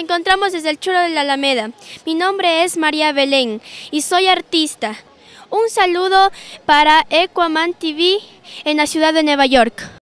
encontramos desde el Churo de la Alameda. Mi nombre es María Belén y soy artista. Un saludo para Equaman TV en la ciudad de Nueva York.